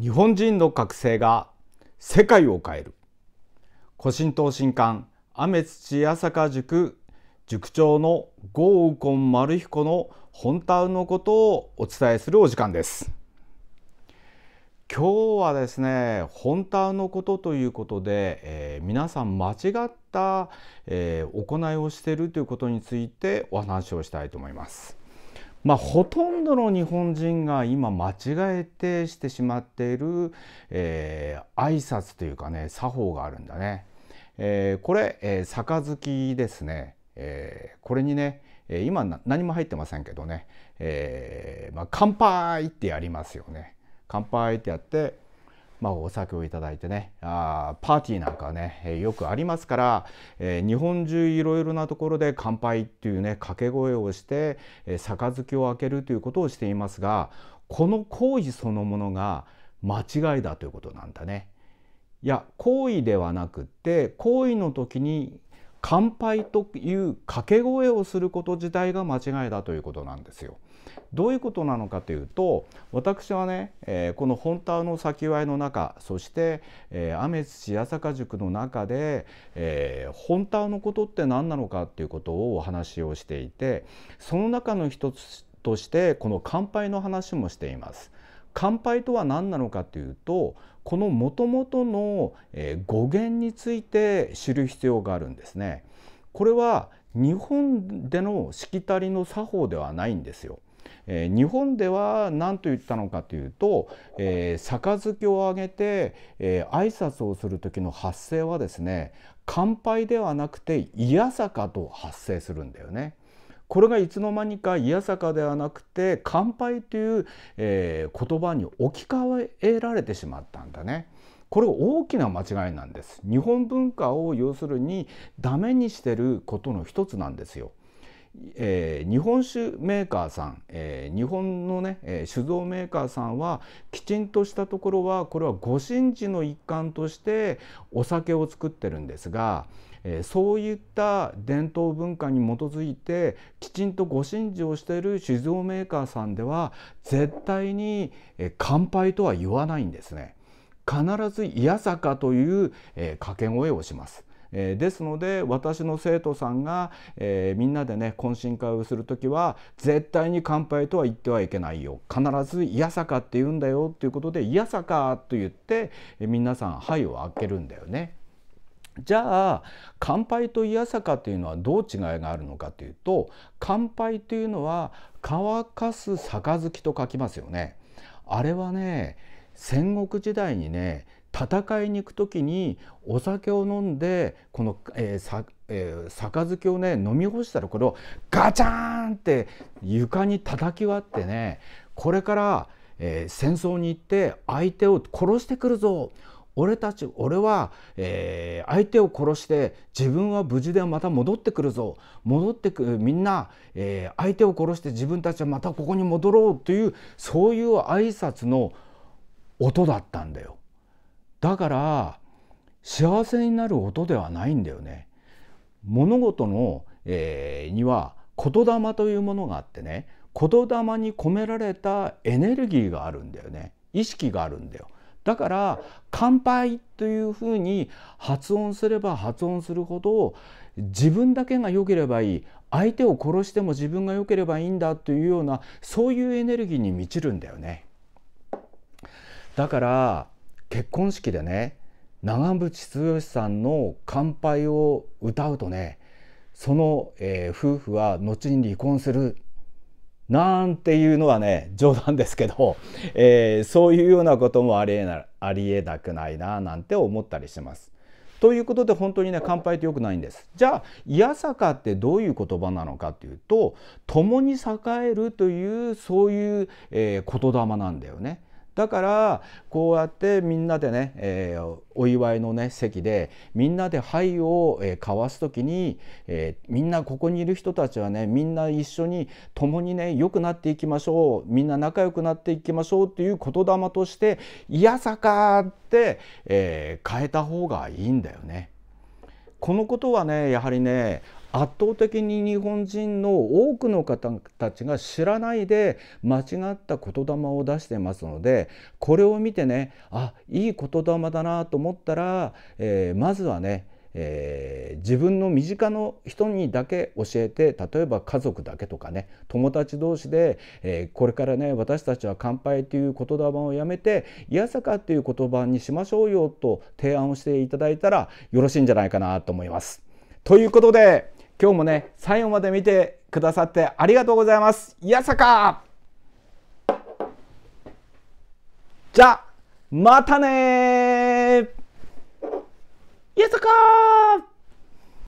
日本人の覚醒が世界を変える古神東神館雨土朝霞塾塾長の豪雨根丸彦の本タのことをお伝えするお時間です今日はですね本タのことということで、えー、皆さん間違った、えー、行いをしているということについてお話をしたいと思いますまあ、ほとんどの日本人が今間違えてしてしまっている、えー、挨拶というかね作法があるんだね。えー、これ、えー、杯ですね、えー、これにね今何も入ってませんけどね、えーまあ、乾杯ってやりますよね。乾杯ってやってまあ、お酒をいただいてねあパーティーなんかね、えよくありますから、え日本中いろいろなところで乾杯っていうね掛け声をして、え杯を開けるということをしていますがこの行為そのものが間違いだということなんだね。いや行為ではなくって行為の時に乾杯という掛け声をすること自体が間違いだということなんですよ。どういうことなのかというと私はね、えー、この本田の先割の中そして、えー、雨土八坂塾の中で、えー、本田のことって何なのかということをお話をしていてその中の一つとしてこの乾杯の話もしています。乾杯とは何なのかというとこのもともとの語源について知る必要があるんですね。これは日本でのしきたりの作法ではないんですよ。え日本では何と言ったのかというと、えー、杯をあげて、えー、挨拶をする時の発声はですね乾杯ではなくて「いやさか」と発声するんだよね。これがいつの間にか「いやさか」ではなくて「乾杯」という、えー、言葉に置き換えられてしまったんだね。これ大きな間違いなんです。日本文化を要するにダメにしてることの一つなんですよ。えー、日本酒メーカーさん、えー、日本のね、えー、酒造メーカーさんはきちんとしたところはこれはご神事の一環としてお酒を作ってるんですがえそういった伝統文化に基づいてきちんとご神事をしている酒造メーカーさんでは絶対に、え乾杯とは言わないんですね。必ず「いやさか」という、え掛け声をします。えですので私の生徒さんが、えみんなでね懇親会をする時は絶対に乾杯とは言ってはいけないよ必ず「いやさか」って言うんだよっていうことで「いやさか」と言って、え皆さん「はい」を開けるんだよね。じゃあ乾杯とやさかというのはどう違いがあるのかというと乾杯というのは乾かす杯と書きますよね。あれはね戦国時代にね戦いに行く時にお酒を飲んでこの、えーえー、杯をね飲み干したらこれをガチャーンって床に叩き割ってねこれから、えー、戦争に行って相手を殺してくるぞ俺たち俺は、えー、相手を殺して自分は無事でまた戻ってくるぞ戻ってくるみんな、えー、相手を殺して自分たちはまたここに戻ろうというそういう挨拶の音だったんだよ。だから幸せになる音ではないんだよね。物事の、えー、には言霊というものがあってね言霊に込められたエネルギーがあるんだよね意識があるんだよ。だから「乾杯」というふうに発音すれば発音するほど自分だけが良ければいい相手を殺しても自分が良ければいいんだというようなそういうエネルギーに満ちるんだよね。だから結婚式でね長渕剛さんの「乾杯」を歌うとねその、えー、夫婦は後に離婚するなんていうのはね冗談ですけど、えー、そういうようなこともありえないありえなくないななんて思ったりします。ということで本当にね乾杯って良くないんです。じゃあ「いやってどういう言葉なのかっていうと「共に栄える」というそういう、えー、言霊なんだよね。だからこうやってみんなでね、えー、お祝いのね席でみんなで灰を、えー、交わす時に、えー、みんなここにいる人たちはねみんな一緒に共にね良くなっていきましょうみんな仲良くなっていきましょうっていう言霊として「いやさか」って、え変えた方がいいんだよね。このことはねやはりね圧倒的に日本人の多くの方たちが知らないで間違った言霊を出してますのでこれを見てねあいい言霊だなと思ったら、えー、まずはねえー、自分の身近の人にだけ教えて例えば家族だけとかね友達同士で、えー、これからね私たちは乾杯という言霊をやめて「いやさか」という言葉にしましょうよと提案をしていただいたらよろしいんじゃないかなと思います。ということで今日もね最後まで見てくださってありがとうございますやさかじゃまたねやさか